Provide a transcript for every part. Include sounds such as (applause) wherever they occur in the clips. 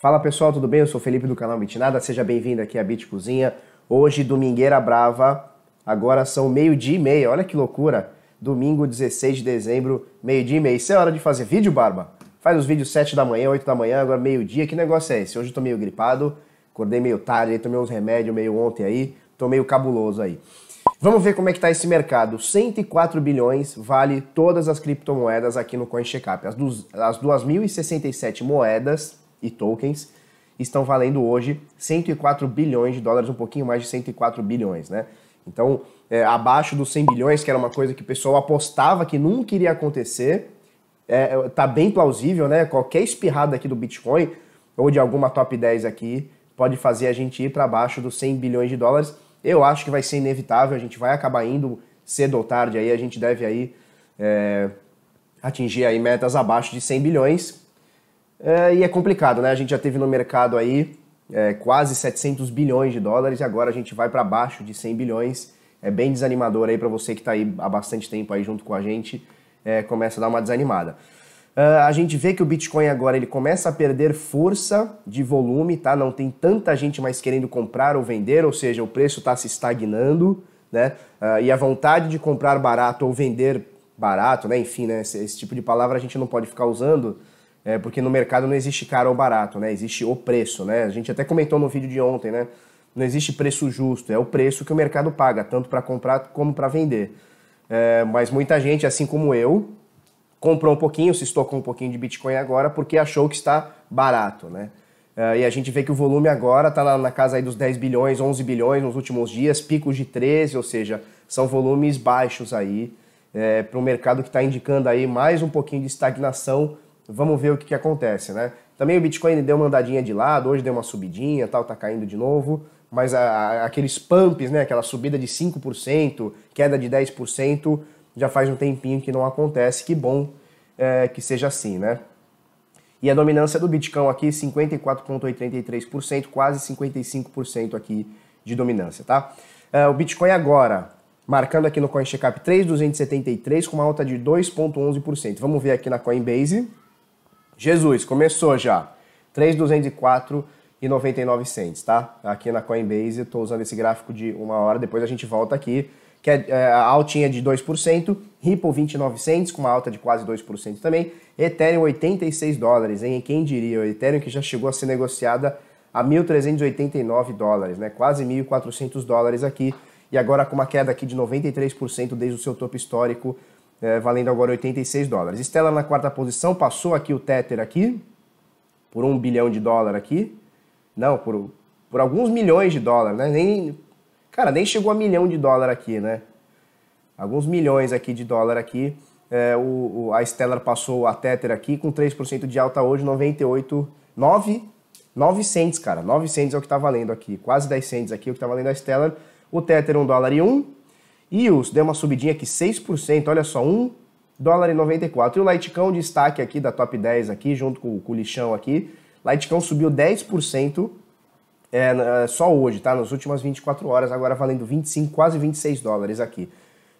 Fala pessoal, tudo bem? Eu sou o Felipe do canal Bitnada, seja bem-vindo aqui à Bit Cozinha. Hoje, domingueira brava, agora são meio-dia e meia, olha que loucura. Domingo, 16 de dezembro, meio-dia e meia. Isso é hora de fazer vídeo, Barba? Faz os vídeos 7 da manhã, 8 da manhã, agora meio-dia, que negócio é esse? Hoje eu tô meio gripado, acordei meio tarde, tomei uns remédios meio ontem aí, tô meio cabuloso aí. Vamos ver como é que tá esse mercado. 104 bilhões vale todas as criptomoedas aqui no CoinCheckup. As 2.067 moedas e tokens estão valendo hoje 104 bilhões de dólares, um pouquinho mais de 104 bilhões, né? Então, é, abaixo dos 100 bilhões, que era uma coisa que o pessoal apostava que nunca iria acontecer, é, tá bem plausível, né? Qualquer espirrada aqui do Bitcoin ou de alguma top 10 aqui pode fazer a gente ir para baixo dos 100 bilhões de dólares. Eu acho que vai ser inevitável, a gente vai acabar indo cedo ou tarde, aí a gente deve aí é, atingir aí metas abaixo de 100 bilhões, é, e é complicado, né? A gente já teve no mercado aí é, quase 700 bilhões de dólares e agora a gente vai para baixo de 100 bilhões. É bem desanimador aí para você que está aí há bastante tempo aí junto com a gente, é, começa a dar uma desanimada. Uh, a gente vê que o Bitcoin agora ele começa a perder força de volume, tá? Não tem tanta gente mais querendo comprar ou vender, ou seja, o preço está se estagnando, né? Uh, e a vontade de comprar barato ou vender barato, né? Enfim, né? Esse, esse tipo de palavra a gente não pode ficar usando, é, porque no mercado não existe caro ou barato, né? Existe o preço, né? A gente até comentou no vídeo de ontem, né? Não existe preço justo, é o preço que o mercado paga, tanto para comprar como para vender. É, mas muita gente, assim como eu, comprou um pouquinho, se estocou um pouquinho de Bitcoin agora porque achou que está barato, né? É, e a gente vê que o volume agora está na, na, casa aí dos 10 bilhões, 11 bilhões nos últimos dias, picos de 13, ou seja, são volumes baixos aí é, para o mercado que está indicando aí mais um pouquinho de estagnação vamos ver o que, que acontece, né? Também o Bitcoin deu uma andadinha de lado, hoje deu uma subidinha, tal, tá caindo de novo, mas a, a, aqueles pumps, né, aquela subida de 5%, queda de 10%, já faz um tempinho que não acontece, que bom é, que seja assim, né? E a dominância do Bitcoin aqui, 54,83%, quase 55% aqui de dominância, tá? É, o Bitcoin agora, marcando aqui no CoinCheckup 3,273 com uma alta de 2,11%. Vamos ver aqui na Coinbase, Jesus, começou já. 3,204 e 99 cents, tá? Aqui na Coinbase eu estou usando esse gráfico de uma hora, depois a gente volta aqui, que é, é, a altinha de 2%, Ripple 29 cents, com uma alta de quase 2% também, Ethereum 86 dólares, hein? Quem diria, o Ethereum que já chegou a ser negociada a 1.389 dólares, né? Quase 1.400 dólares aqui, e agora com uma queda aqui de 93% desde o seu topo histórico, é, valendo agora 86 dólares. Estela na quarta posição, passou aqui o Tether aqui, por um bilhão de dólar aqui. Não, por, por alguns milhões de dólares, né? Nem, cara, nem chegou a milhão de dólar aqui, né? Alguns milhões aqui de dólar aqui. É, o, o, a Stellar passou a Tether aqui com 3% de alta hoje, 98, 9, 9 cents, cara. 9 cents é o que tá valendo aqui. Quase 10 cents aqui é o que tá valendo a Stellar. O Tether 1 dólar e 1, EOS deu uma subidinha aqui 6%, olha só, 1 dólar e 94. E o Litecoin, destaque aqui da top 10 aqui, junto com, com o lixão aqui, Litecoin subiu 10% é, só hoje, tá? Nas últimas 24 horas, agora valendo 25, quase 26 dólares aqui.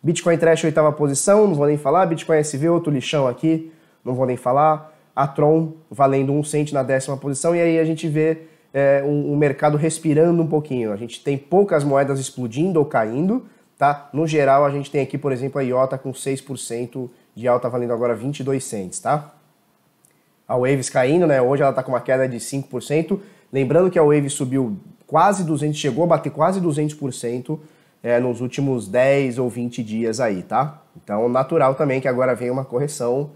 Bitcoin Trash, oitava posição, não vou nem falar. Bitcoin SV, outro lixão aqui, não vou nem falar. A Tron valendo um cento na décima posição. E aí a gente vê é, um, um mercado respirando um pouquinho. A gente tem poucas moedas explodindo ou caindo, tá? No geral, a gente tem aqui, por exemplo, a IOTA com 6% de alta valendo agora 22 cents, tá? A Waves caindo, né? Hoje ela está com uma queda de 5%. Lembrando que a Waves subiu quase 200, chegou a bater quase 200% é, nos últimos 10 ou 20 dias aí, tá? Então, natural também que agora venha uma correção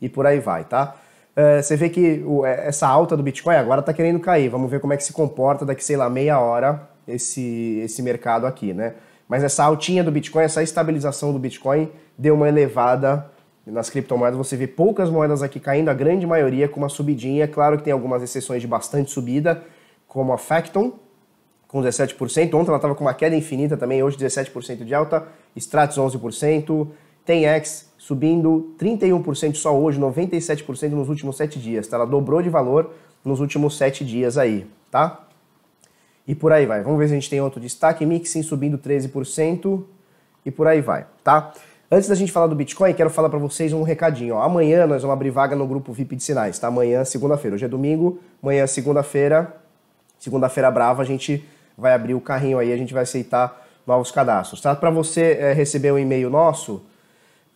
e por aí vai, tá? É, você vê que o, é, essa alta do Bitcoin agora está querendo cair. Vamos ver como é que se comporta daqui, sei lá, meia hora esse, esse mercado aqui, né? Mas essa altinha do Bitcoin, essa estabilização do Bitcoin deu uma elevada nas criptomoedas. Você vê poucas moedas aqui caindo, a grande maioria com uma subidinha. É claro que tem algumas exceções de bastante subida, como a Facton, com 17%. Ontem ela estava com uma queda infinita também, hoje 17% de alta. Stratos 11%. Temex subindo 31% só hoje, 97% nos últimos 7 dias. Tá? Ela dobrou de valor nos últimos 7 dias aí, tá? e por aí vai. Vamos ver se a gente tem outro destaque. Mixing subindo 13% e por aí vai, tá? Antes da gente falar do Bitcoin, quero falar para vocês um recadinho. Ó. Amanhã nós vamos abrir vaga no grupo VIP de sinais, tá? Amanhã, segunda-feira. Hoje é domingo, amanhã, é segunda-feira, segunda-feira brava, a gente vai abrir o carrinho aí, a gente vai aceitar novos cadastros, tá? Para você é, receber um e-mail nosso,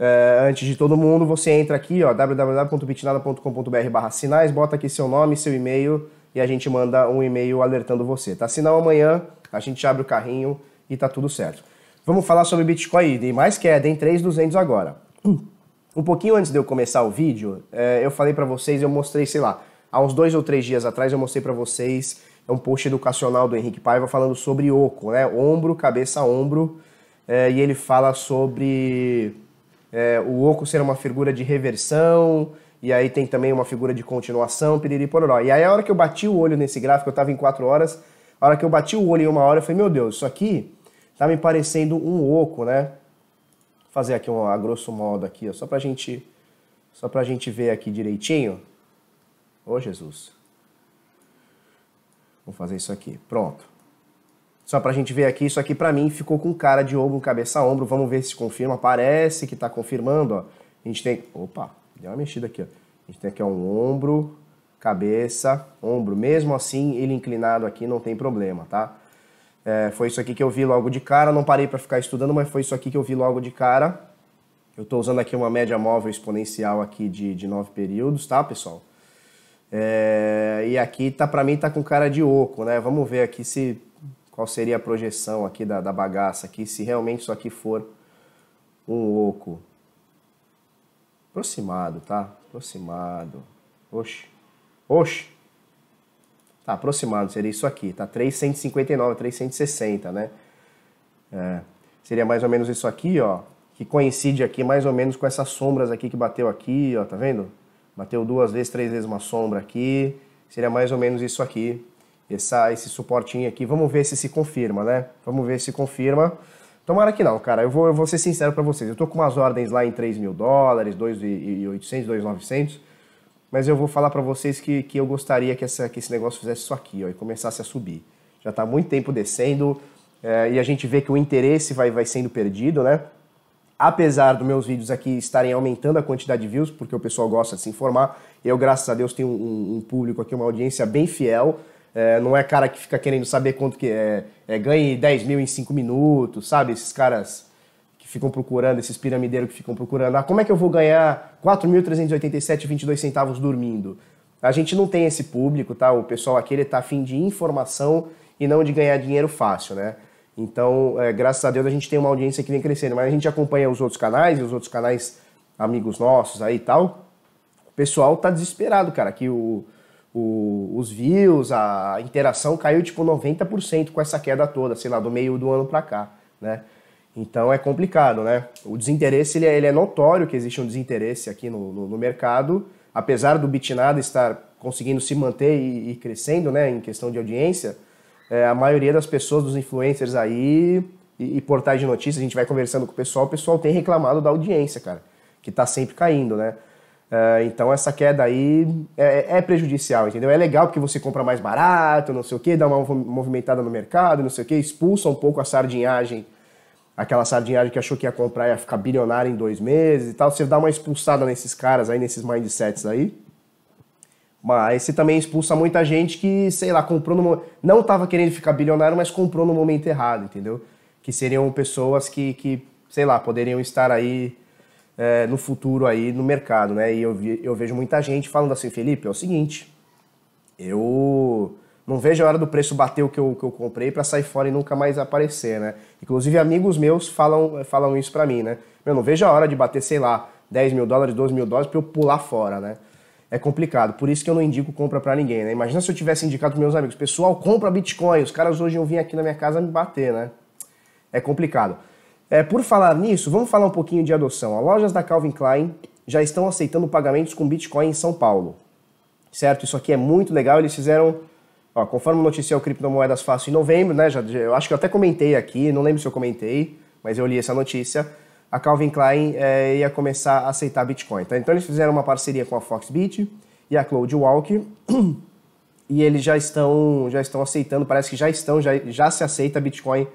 é, antes de todo mundo, você entra aqui, ó, www.bitnada.com.br barra sinais, bota aqui seu nome, seu e-mail, e a gente manda um e-mail alertando você, tá? Sinal amanhã a gente abre o carrinho e tá tudo certo. Vamos falar sobre Bitcoin e mais queda, em 3.200 agora. (clears throat) Um pouquinho antes de eu começar o vídeo, eh, eu falei para vocês, eu mostrei, sei lá, há uns dois ou três dias atrás eu mostrei para vocês é um post educacional do Henrique Paiva falando sobre oco, né? Ombro, cabeça, ombro. Eh, e ele fala sobre eh, o oco ser uma figura de reversão, e aí tem também uma figura de continuação, piriri pororó. E aí a hora que eu bati o olho nesse gráfico, eu estava em 4 horas, a hora que eu bati o olho em uma hora, eu falei, meu Deus, isso aqui tá me parecendo um oco, né? Vou fazer aqui um, a grosso modo aqui, ó, só pra gente só pra gente ver aqui direitinho. Ô, Jesus. Vou fazer isso aqui. Pronto. Só pra gente ver aqui, isso aqui pra mim ficou com cara de ombro, cabeça ombro. Vamos ver se confirma. Parece que tá confirmando, ó. A gente tem... Opa, Deu uma mexida aqui, ó. A gente tem aqui ó, um ombro, cabeça, ombro. Mesmo assim, ele inclinado aqui não tem problema, tá? É, foi isso aqui que eu vi logo de cara, não parei para ficar estudando, mas foi isso aqui que eu vi logo de cara. Eu estou usando aqui uma média móvel exponencial aqui de, de nove períodos, tá, pessoal? É, e aqui tá para mim tá com cara de oco, né? Vamos ver aqui se qual seria a projeção aqui da, da bagaça aqui, se realmente isso aqui for um oco. Aproximado, tá? Aproximado. Oxe. Oxe. Tá, aproximado, seria isso aqui. Tá 359, 360, né? É, seria mais ou menos isso aqui, ó. Que coincide aqui mais ou menos com essas sombras aqui que bateu aqui, ó. Tá vendo? Bateu duas vezes, três vezes uma sombra aqui. Seria mais ou menos isso aqui. Essa, esse suportinho aqui. Vamos ver se se confirma, né? Vamos ver se confirma. Tomara que não, cara. Eu vou, eu vou ser sincero para vocês. Eu tô com umas ordens lá em 3 mil dólares, 2,800, 2,900. Mas eu vou falar para vocês que, que eu gostaria que, essa, que esse negócio fizesse isso aqui, ó, e começasse a subir. Já tá muito tempo descendo é, e a gente vê que o interesse vai, vai sendo perdido, né? Apesar dos meus vídeos aqui estarem aumentando a quantidade de views, porque o pessoal gosta de se informar, eu, graças a Deus, tenho um, um público aqui, uma audiência bem fiel. É, não é cara que fica querendo saber quanto que é, é ganhe 10 mil em 5 minutos, sabe? Esses caras que ficam procurando, esses piramideiros que ficam procurando, ah, como é que eu vou ganhar 4.387,22 centavos dormindo? A gente não tem esse público, tá? O pessoal aqui ele tá afim de informação e não de ganhar dinheiro fácil, né? Então, é, graças a Deus, a gente tem uma audiência que vem crescendo, mas a gente acompanha os outros canais e os outros canais amigos nossos aí e tal. O pessoal tá desesperado, cara, que o, o, os views, a interação caiu tipo 90% com essa queda toda, sei lá, do meio do ano para cá, né? Então é complicado, né? O desinteresse, ele é, ele é notório que existe um desinteresse aqui no, no, no mercado, apesar do Bitnada estar conseguindo se manter e, e crescendo, né, em questão de audiência, é, a maioria das pessoas, dos influencers aí e, e, portais de notícias, a gente vai conversando com o pessoal, o pessoal tem reclamado da audiência, cara, que tá sempre caindo, né? Ah, então essa queda aí é, é, prejudicial, entendeu? É legal porque você compra mais barato, não sei o que, dá uma movimentada no mercado, não sei o que, expulsa um pouco a sardinhagem, aquela sardinhagem que achou que ia comprar e ia ficar bilionário em dois meses e tal. Você dá uma expulsada nesses caras aí, nesses mindsets aí. Mas você também expulsa muita gente que, sei lá, comprou no Não estava querendo ficar bilionário, mas comprou no momento errado, entendeu? Que seriam pessoas que, que sei lá, poderiam estar aí é, no futuro aí no mercado, né? E eu, vi, eu vejo muita gente falando assim, Felipe, é o seguinte, eu não vejo a hora do preço bater o que eu, que eu comprei para sair fora e nunca mais aparecer, né? Inclusive amigos meus falam, falam isso para mim, né? Eu não vejo a hora de bater, sei lá, 10 mil dólares, 12 mil dólares para eu pular fora, né? É complicado, por isso que eu não indico compra para ninguém, né? Imagina se eu tivesse indicado pros meus amigos, pessoal, compra Bitcoin, os caras hoje iam vir aqui na minha casa me bater, né? É complicado. É, por falar nisso, vamos falar um pouquinho de adoção. As lojas da Calvin Klein já estão aceitando pagamentos com Bitcoin em São Paulo. Certo? Isso aqui é muito legal. Eles fizeram, ó, conforme noticiou Criptomoedas Fácil em novembro, né? Já, eu acho que eu até comentei aqui, não lembro se eu comentei, mas eu li essa notícia. A Calvin Klein é, ia começar a aceitar Bitcoin. Tá? Então eles fizeram uma parceria com a Foxbit e a CloudWalk. (clears throat) e eles já estão, já estão aceitando, parece que já estão, já, já se aceita Bitcoin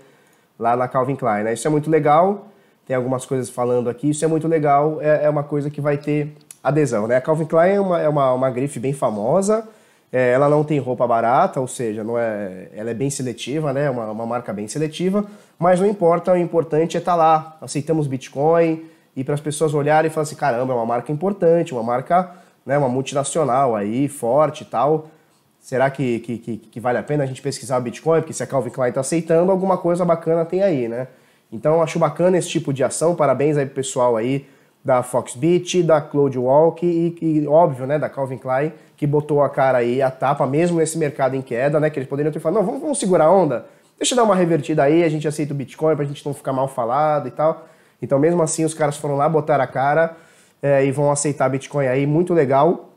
lá na Calvin Klein. Né? Isso é muito legal, tem algumas coisas falando aqui, isso é muito legal, é, é uma coisa que vai ter adesão. Né? A Calvin Klein é uma, é uma, uma grife bem famosa, é, ela não tem roupa barata, ou seja, não é, ela é bem seletiva, né? uma, uma marca bem seletiva, mas não importa, o importante é estar tá lá. Aceitamos Bitcoin e para as pessoas olharem e falarem assim, caramba, é uma marca importante, uma marca, né, uma multinacional aí, forte e tal, Será que, que, que, que, vale a pena a gente pesquisar o Bitcoin? Porque se a Calvin Klein está aceitando, alguma coisa bacana tem aí, né? Então acho bacana esse tipo de ação. Parabéns aí pro pessoal aí da Foxbit, da Cloud Walk e, e, óbvio, né, da Calvin Klein, que botou a cara aí a tapa, mesmo nesse mercado em queda, né? Que eles poderiam ter falado, não, vamos, vamos segurar a onda, deixa eu dar uma revertida aí, a gente aceita o Bitcoin para a gente não ficar mal falado e tal. Então, mesmo assim, os caras foram lá, botaram a cara é, e vão aceitar Bitcoin aí, muito legal.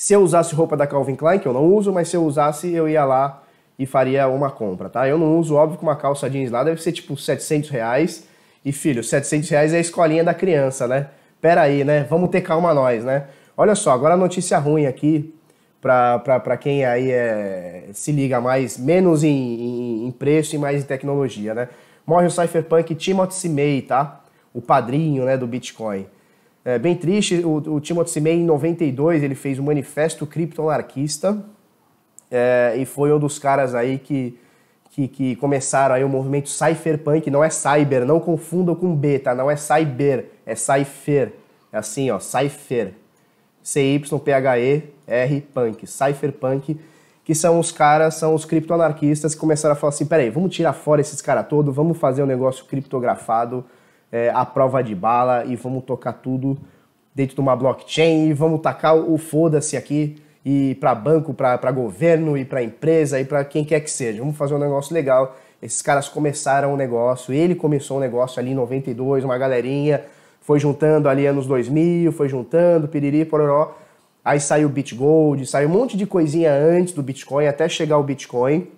Se eu usasse roupa da Calvin Klein, que eu não uso, mas se eu usasse, eu ia lá e faria uma compra, tá? Eu não uso, óbvio que uma calça jeans lá deve ser tipo 700 reais. E filho, 700 reais é a escolinha da criança, né? Pera aí, né? Vamos ter calma nós, né? Olha só, agora notícia ruim aqui para quem aí é, se liga mais, menos em, em, preço e mais em tecnologia, né? Morre o cypherpunk Timothy May, tá? O padrinho né, do Bitcoin. É bem triste, o, o Timothy Simei, em 92, ele fez o Manifesto Criptoanarquista é, e foi um dos caras aí que, que, que começaram aí o movimento cypherpunk, não é cyber, não confundam com B, tá? Não é cyber, é cypher, é assim, ó, cypher, C-Y-P-H-E-R punk, cypherpunk, que são os caras, são os criptoanarquistas que começaram a falar assim, peraí, vamos tirar fora esses caras todos, vamos fazer um negócio criptografado, é, prova de bala e vamos tocar tudo dentro de uma blockchain e vamos tacar o foda-se aqui e para banco, para governo e para empresa e para quem quer que seja. Vamos fazer um negócio legal. Esses caras começaram o um negócio, ele começou um negócio ali em 92, uma galerinha, foi juntando ali anos 2000, foi juntando, piriri, pororó. Aí saiu o BitGold, saiu um monte de coisinha antes do Bitcoin, até chegar o Bitcoin,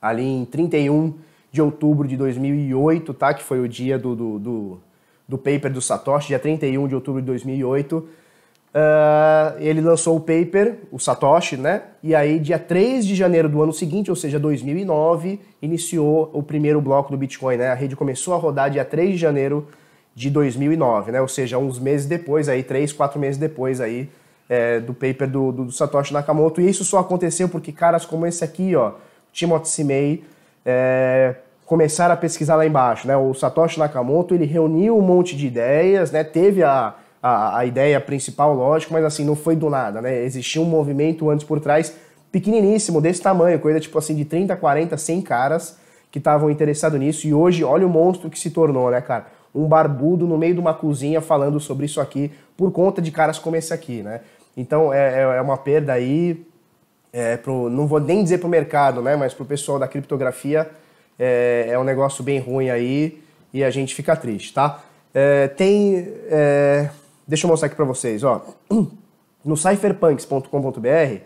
ali em 31 de outubro de 2008, tá? Que foi o dia do, do, do, do paper do Satoshi, dia 31 de outubro de 2008. Uh, ah, ele lançou o paper, o Satoshi, né? E aí, dia 3 de janeiro do ano seguinte, ou seja, 2009, iniciou o primeiro bloco do Bitcoin, né? A rede começou a rodar dia 3 de janeiro de 2009, né? Ou seja, uns meses depois, aí, três, quatro meses depois aí, é, do paper do, do, do Satoshi Nakamoto. E isso só aconteceu porque caras como esse aqui, ó, Timothy Simei, é, começaram a pesquisar lá embaixo. Né? O Satoshi Nakamoto ele reuniu um monte de ideias, né? teve a, a, a ideia principal, lógico, mas assim, não foi do nada. Né? Existia um movimento antes por trás pequeniníssimo, desse tamanho, coisa tipo assim de 30, 40, 100 caras que estavam interessados nisso. E hoje, olha o monstro que se tornou, né, cara? Um barbudo no meio de uma cozinha falando sobre isso aqui por conta de caras como esse aqui, né? Então é, é, é uma perda aí é, pro, não vou nem dizer para o mercado, né, mas para o pessoal da criptografia, é, é, um negócio bem ruim aí e a gente fica triste, tá? É, tem, é, deixa eu mostrar aqui para vocês, ó, (clears throat) no cypherpunks.com.br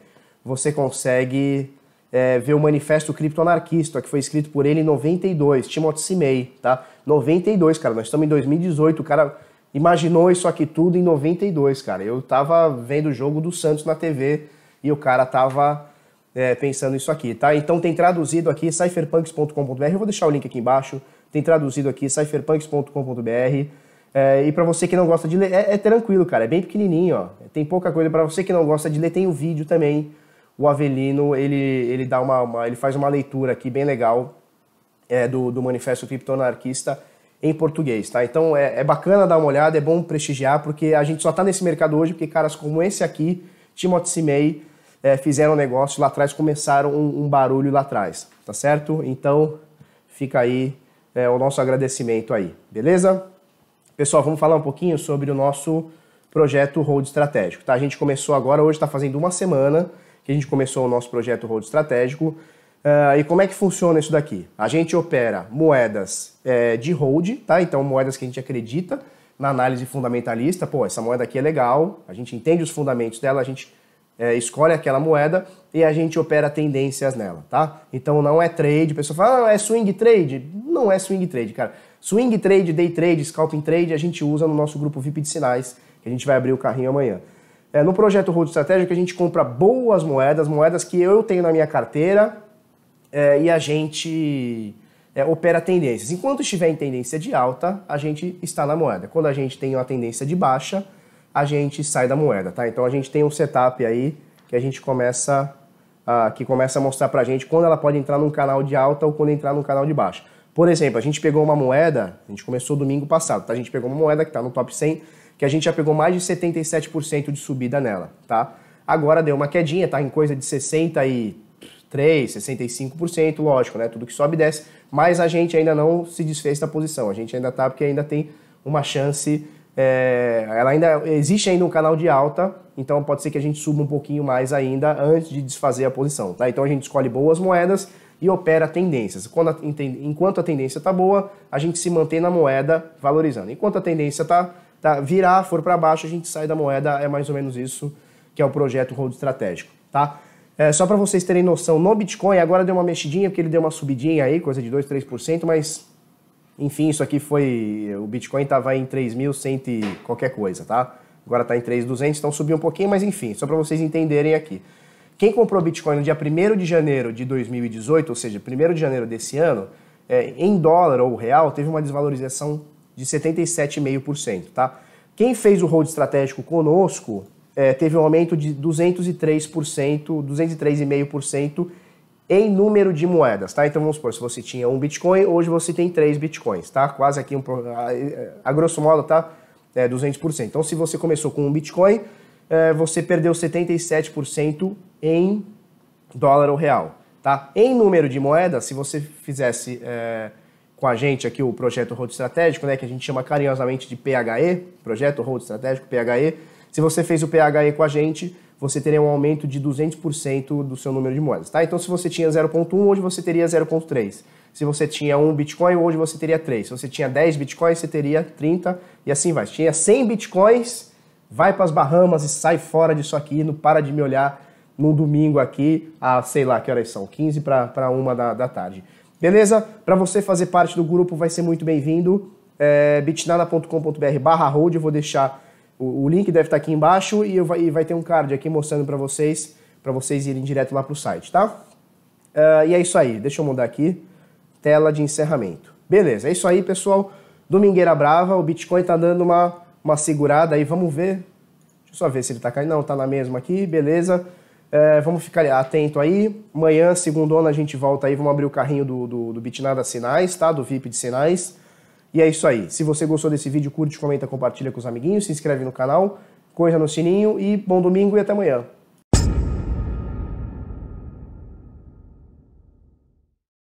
você consegue é, ver o manifesto criptoanarquista que foi escrito por ele em 92, Timothy Simei, tá? 92, cara, nós estamos em 2018, o cara imaginou isso aqui tudo em 92, cara. Eu tava vendo o jogo do Santos na TV e o cara tava é, pensando isso aqui, tá? Então tem traduzido aqui cypherpunks.com.br, eu vou deixar o link aqui embaixo, tem traduzido aqui cypherpunks.com.br. É, e para você que não gosta de ler, é, é, tranquilo, cara, é bem pequenininho, ó. Tem pouca coisa. Para você que não gosta de ler, tem o um vídeo também. O Avelino, ele, ele dá uma, uma, ele faz uma leitura aqui bem legal é, do, do Manifesto Criptoanarquista em português, tá? Então é, é, bacana dar uma olhada, é bom prestigiar, porque a gente só tá nesse mercado hoje porque caras como esse aqui, Timothy Simei, é, fizeram negócio lá atrás, começaram um, um, barulho lá atrás, tá certo? Então fica aí é, o nosso agradecimento aí, beleza? Pessoal, vamos falar um pouquinho sobre o nosso projeto hold Estratégico, tá? A gente começou agora, hoje está fazendo uma semana que a gente começou o nosso projeto hold Estratégico. Uh, e como é que funciona isso daqui? A gente opera moedas é, de hold, tá? Então, moedas que a gente acredita na análise fundamentalista. Pô, essa moeda aqui é legal, a gente entende os fundamentos dela, a gente é, escolhe aquela moeda e a gente opera tendências nela, tá? Então não é trade, a pessoa fala, ah, é swing trade. Não é swing trade, cara. Swing trade, day trade, scalping trade, a gente usa no nosso grupo VIP de sinais, que a gente vai abrir o carrinho amanhã. É, no projeto Road Estratégico, a gente compra boas moedas, moedas que eu tenho na minha carteira é, e a gente é, opera tendências. Enquanto estiver em tendência de alta, a gente está na moeda. Quando a gente tem uma tendência de baixa, a gente sai da moeda, tá? Então a gente tem um setup aí que a gente começa uh, que começa a mostrar pra gente quando ela pode entrar num canal de alta ou quando entrar num canal de baixa. Por exemplo, a gente pegou uma moeda, a gente começou domingo passado, tá? A gente pegou uma moeda que tá no top 100, que a gente já pegou mais de 77% de subida nela, tá? Agora deu uma quedinha, tá em coisa de 63, 65%, lógico, né? Tudo que sobe e desce, mas a gente ainda não se desfez da posição. A gente ainda tá porque ainda tem uma chance é, ela ainda existe ainda um canal de alta, então pode ser que a gente suba um pouquinho mais ainda antes de desfazer a posição. Tá? Então a gente escolhe boas moedas e opera tendências. A, enquanto a tendência está boa, a gente se mantém na moeda valorizando. Enquanto a tendência está tá, virar, for para baixo, a gente sai da moeda. É mais ou menos isso que é o projeto Road Estratégico. Tá? É, só para vocês terem noção, no Bitcoin agora deu uma mexidinha, porque ele deu uma subidinha aí, coisa de 2, 3%, mas enfim, isso aqui foi. O Bitcoin estava em 3.100 e qualquer coisa, tá? Agora está em 3.200, então subiu um pouquinho, mas enfim, só para vocês entenderem aqui. Quem comprou Bitcoin no dia 1 de janeiro de 2018, ou seja, 1 de janeiro desse ano, é, em dólar ou real, teve uma desvalorização de 77,5%, tá? Quem fez o hold estratégico conosco é, teve um aumento de 203%, 203,5% em número de moedas, tá? Então vamos supor, se você tinha um Bitcoin, hoje você tem três Bitcoins, tá? Quase aqui, um, a, a grosso modo, tá? É 200%. Então se você começou com um Bitcoin, é, você perdeu 77% em dólar ou real, tá? Em número de moedas, se você fizesse é, com a gente aqui o projeto Road Estratégico, né? Que a gente chama carinhosamente de PHE, Projeto Road Estratégico, PHE. Se você fez o PHE com a gente, você teria um aumento de 200% do seu número de moedas, tá? Então, se você tinha 0.1, hoje você teria 0.3. Se você tinha 1 Bitcoin, hoje você teria 3. Se você tinha 10 Bitcoins, você teria 30 e assim vai. Se tinha 100 Bitcoins, vai para as Bahamas e sai fora disso aqui, não para de me olhar no domingo aqui, a sei lá que horas são, 15 para 1 da, da tarde. Beleza? Para você fazer parte do grupo, vai ser muito bem-vindo. É, bitnada.com.br barra hold, eu vou deixar o, o link deve estar aqui embaixo e, eu, e vai ter um card aqui mostrando para vocês, para vocês irem direto lá para o site, tá? Uh, e é isso aí, deixa eu mudar aqui, tela de encerramento. Beleza, é isso aí, pessoal. Domingueira brava, o Bitcoin está dando uma, uma segurada aí, vamos ver. Deixa eu só ver se ele está caindo. Não, tá na mesma aqui, beleza. É, vamos ficar atento aí. Amanhã, segunda segundona, a gente volta aí, vamos abrir o carrinho do, do, do Bitnada Sinais, tá? Do VIP de Sinais. E é isso aí. Se você gostou desse vídeo, curte, comenta, compartilha com os amiguinhos, se inscreve no canal, coisa no sininho e bom domingo e até amanhã.